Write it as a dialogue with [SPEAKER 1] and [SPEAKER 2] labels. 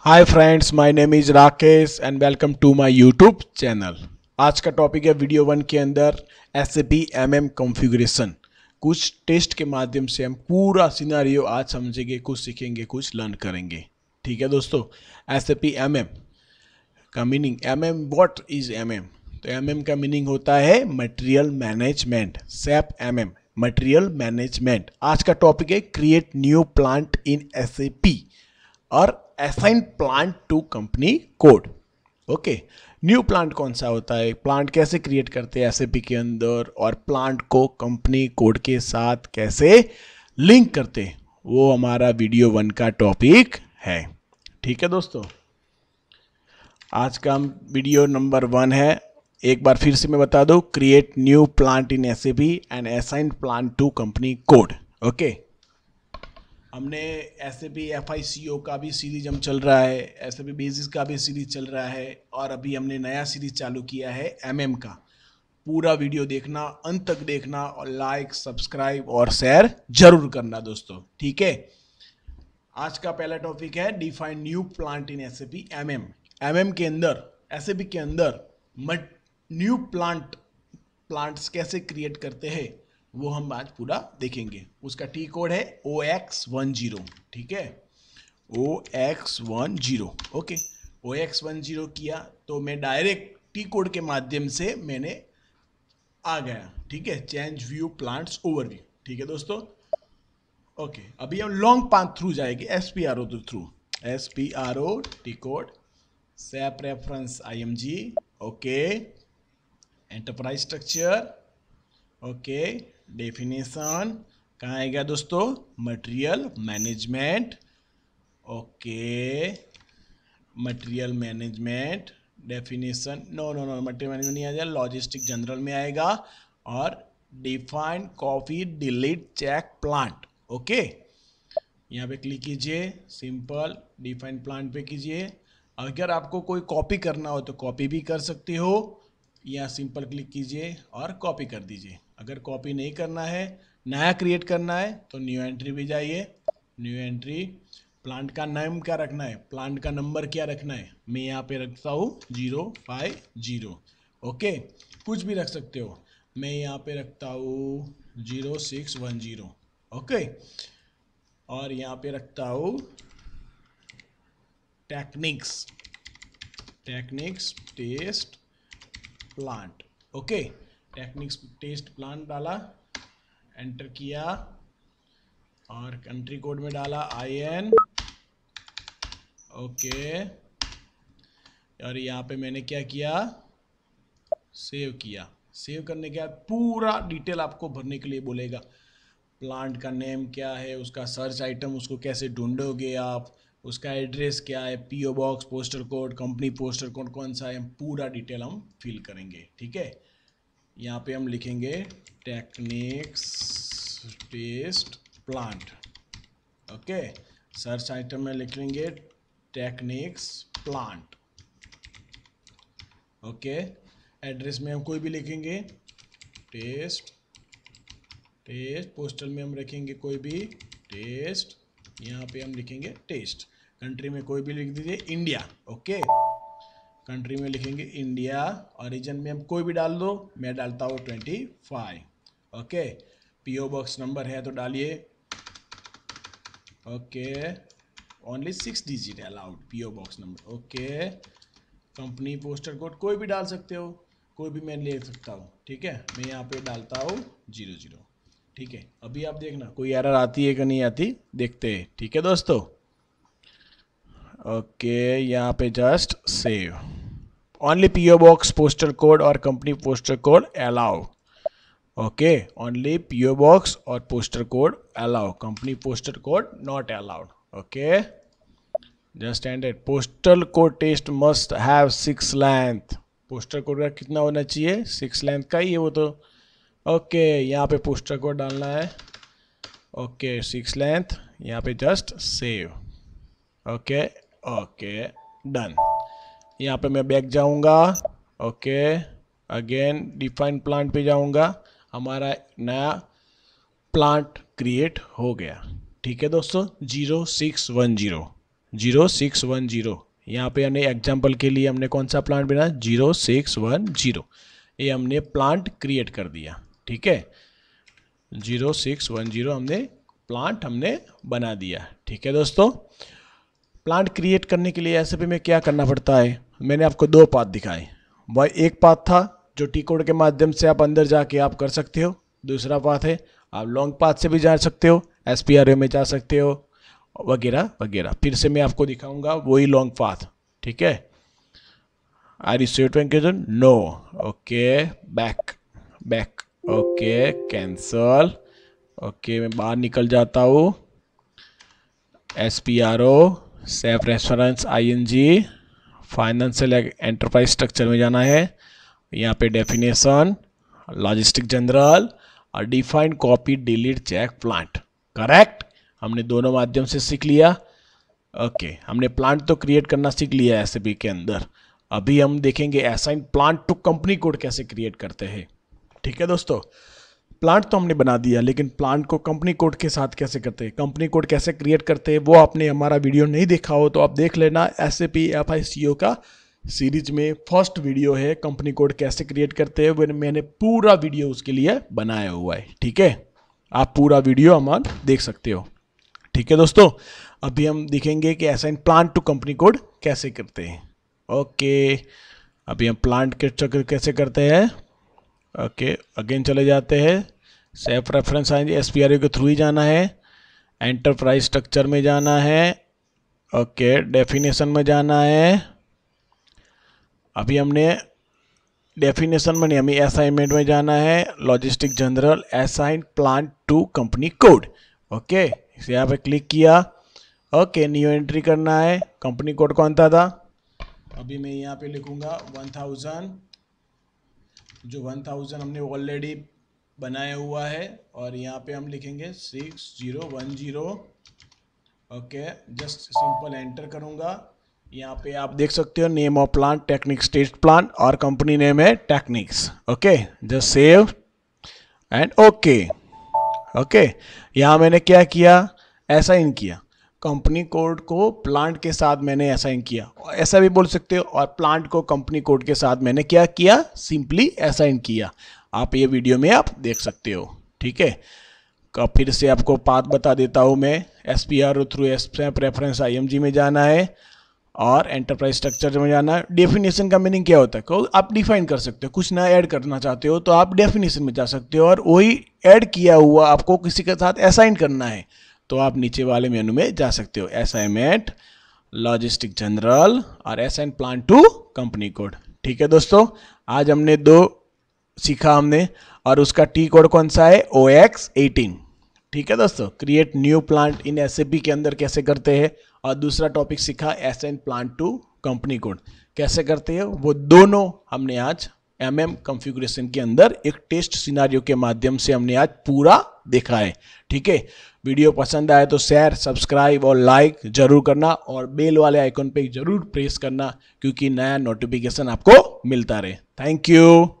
[SPEAKER 1] hi friends my name is Rakesh and welcome to my YouTube channel आज का topic है video one के अंदर S A P M M configuration कुछ test के माध्यम से हम पूरा सिनारियो आज समझेंगे कुछ सीखेंगे कुछ लर्न करेंगे ठीक है दोस्तों S A P M M का meaning M M what is M M तो एम एम का मीनिंग होता है material management SAP M M material management आज का टॉपिक है create new plant in S A P और assign plant to company code okay new plant कौन सा होता है प्लांट कैसे क्रिएट करते हैं एस के अंदर और प्लांट को कंपनी कोड के साथ कैसे लिंक करते हैं वो हमारा वीडियो वन का टॉपिक है ठीक है दोस्तों आज का हम वीडियो नंबर वन है एक बार फिर से मैं बता दूं create new plant in S and assign plant to company code okay हमने S A P F I C O का भी सीरीज हम चल रहा है एस ए पी बेसिस का भी सीरीज चल रहा है और अभी हमने नया सीरीज चालू किया है एम एम का पूरा वीडियो देखना अंत तक देखना और लाइक सब्सक्राइब और शेयर जरूर करना दोस्तों ठीक है आज का पहला टॉपिक है define new plant in S A P M M M M के अंदर एस ए पी के अंदर मट न्यू प्लांट प्लांट्स कैसे क्रिएट करते हैं वो हम आज पूरा देखेंगे उसका टी कोड है ओ एक्स वन जीरो ठीक है O X one zero okay O X one zero किया तो मैं डायरेक्ट टी कोड के माध्यम से मैंने आ गया ठीक है चेंज व्यू प्लांट्स ओवरव्यू ठीक है दोस्तों ओके अभी हम लॉन्ग पाथ थ्रू जाएंगे S P R O through S P R O T code SAP reference I M G okay enterprise structure okay definition कहाँ आएगा दोस्तों material management okay material management definition no no no material management नहीं आ जाएगा logistic general में आएगा और define copy delete check plant okay यहाँ पे क्लिक कीजिए सिंपल डिफाइन प्लांट पे कीजिए अगर आपको कोई कॉपी करना हो तो कॉपी भी कर सकते हो यहाँ सिंपल क्लिक कीजिए और कॉपी कर दीजिए अगर कॉपी नहीं करना है नया क्रिएट करना है तो न्यू एंट्री भी जाइए न्यू एंट्री प्लांट का नाम क्या रखना है प्लांट का नंबर क्या रखना है मैं यहाँ पे रखता हूँ जीरो फाइव जीरो ओके कुछ भी रख सकते हो मैं यहाँ पे रखता हूँ zero six one zero okay और यहाँ पे रखता हूँ technics technics test plant okay technics test plant डाला एंटर किया और कंट्री कोड में डाला आई एन ओके और यहाँ पे मैंने क्या किया सेव किया सेव करने के बाद पूरा डिटेल आपको भरने के लिए बोलेगा प्लांट का नेम क्या है उसका सर्च आइटम उसको कैसे ढूंढोगे आप उसका एड्रेस क्या है PO box poster code company poster code कौन सा है पूरा डिटेल हम फिल करेंगे ठीक है यहाँ पे हम लिखेंगे technics test plant okay search item में लिख लेंगे टेक्निक्स प्लांट ओके एड्रेस में हम कोई भी लिखेंगे टेस्ट टेस्ट पोस्टल में हम रखेंगे कोई भी टेस्ट यहाँ पे हम लिखेंगे टेस्ट कंट्री में कोई भी लिख दीजिए इंडिया ओके कंट्री में लिखेंगे इंडिया ओरिजिन में हम कोई भी डाल दो मैं डालता हूँ twenty five okay PO box number है तो डालिए okay only six digit allowed PO box number okay company poster code कोई भी डाल सकते हो कोई भी मैं ले सकता हूँ ठीक है मैं यहाँ पे डालता हूँ जीरो जीरो ठीक है अभी आप देखना कोई एरर आती है कि नहीं आती देखते हैं ठीक है दोस्तों ओके यहाँ पे just save only PO box postal code और company postal code allow okay only PO box और poster code allow company poster code not allowed okay just ended postal code test must have six length poster code का कितना होना चाहिए six length का ही है वो तो ओके यहाँ पे पोस्टर को डालना है ओके सिक्स लेंथ यहाँ पे just save okay okay done यहाँ पे मैं बैक जाऊँगा ओके अगेन डिफाइन प्लांट पे जाऊँगा हमारा नया प्लांट क्रिएट हो गया ठीक है दोस्तों zero six one zero zero six one zero यहाँ पे हमने एग्जाम्पल के लिए हमने कौन सा प्लांट बनाया जीरो सिक्स वन जीरो ये हमने प्लांट क्रिएट कर दिया ठीक है जीरो सिक्स वन जीरो हमने प्लांट हमने बना दिया ठीक है दोस्तों प्लांट क्रिएट करने के लिए ऐसे भी में क्या करना पड़ता है मैंने आपको दो पाथ दिखाए वह एक पाथ था जो टी कोड के माध्यम से आप अंदर जाके आप कर सकते हो दूसरा पाथ है आप लॉन्ग पाथ से भी जा सकते हो एस में जा सकते हो वगैरह वगैरह फिर से मैं आपको दिखाऊंगा वही लॉन्ग पाथ ठीक है R U state no okay back back okay cancel okay मैं बाहर निकल जाता हूँ S P R O SAP reference I N G financial enterprise structure में जाना है यहाँ पे डेफिनेशन लॉजिस्टिक जनरल और defined copy delete check plant correct हमने दोनों माध्यम से सीख लिया ओके okay, हमने प्लांट तो क्रिएट करना सीख लिया एस के अंदर अभी हम देखेंगे assign plant to company code कैसे क्रिएट करते हैं ठीक है दोस्तों प्लांट तो हमने बना दिया लेकिन प्लांट को कंपनी कोड के साथ कैसे करते हैं कंपनी कोड कैसे क्रिएट करते हैं वो आपने हमारा वीडियो नहीं देखा हो तो आप देख लेना S A P F I C O का सीरीज में फर्स्ट वीडियो है कंपनी कोड कैसे क्रिएट करते हैं मैंने पूरा वीडियो उसके लिए बनाया हुआ है ठीक है आप पूरा वीडियो हमारा देख सकते हो ठीक है दोस्तों अभी हम देखेंगे कि इन प्लांट टू कंपनी कोड कैसे करते हैं ओके अभी हम प्लांट के चक्र कैसे करते हैं ओके अगेन चले जाते हैं सेफ रेफरेंस आएंगे एस के थ्रू ही जाना है एंटरप्राइज स्ट्रक्चर में जाना है ओके डेफिनेशन में जाना है अभी हमने डेफिनेशन में नहीं हमें असाइनमेंट में जाना है logistic general assign plant to company code okay इसे यहाँ पे क्लिक किया ओके न्यू एंट्री करना है कंपनी कोड कौन सा था अभी मैं यहाँ पे लिखूँगा वन थाउजेंड जो वन थाउजेंड हमने ऑलरेडी बनाया हुआ है और यहाँ पे हम लिखेंगे six zero one zero okay just simple enter करूँगा यहाँ पे आप देख सकते हो name of plant technic state plant और कंपनी नेम है technics okay just save and okay okay यहाँ मैंने क्या किया ऐसा इन किया कंपनी कोड को प्लांट के साथ मैंने असाइन किया ऐसा भी बोल सकते हो और प्लांट को कंपनी कोड के साथ मैंने क्या किया सिंपली असाइन किया आप ये वीडियो में आप देख सकते हो ठीक है फिर से आपको पाथ बता देता हूँ मैं S P R through S preference I M G में जाना है और एंटरप्राइज स्ट्रक्चर में जाना है डेफिनेशन का मीनिंग क्या होता है क्यों आप डिफाइन कर सकते हो कुछ ना ऐड करना चाहते हो तो आप डेफिनेशन में जा सकते हो और वही ऐड किया हुआ आपको किसी के साथ असाइन करना है तो आप नीचे वाले मेनू में जा सकते हो असाइनमेंट लॉजिस्टिक जनरल और an plan to company code ठीक है दोस्तों आज हमने दो सीखा हमने और उसका टी कोड कौन सा है ओ एक्स एटीन ठीक है दोस्तों create new plant in S के अंदर कैसे करते हैं और दूसरा टॉपिक सीखा assign plan to company code कैसे करते हैं वो दोनों हमने आज एम एम कॉन्फ़िगरेशन के अंदर एक टेस्ट सिनारियों के माध्यम से हमने आज पूरा देखा है ठीक है वीडियो पसंद आए तो शेयर सब्सक्राइब और लाइक जरूर करना और बेल वाले आइकन पे जरूर प्रेस करना क्योंकि नया नोटिफिकेशन आपको मिलता रहे थैंक यू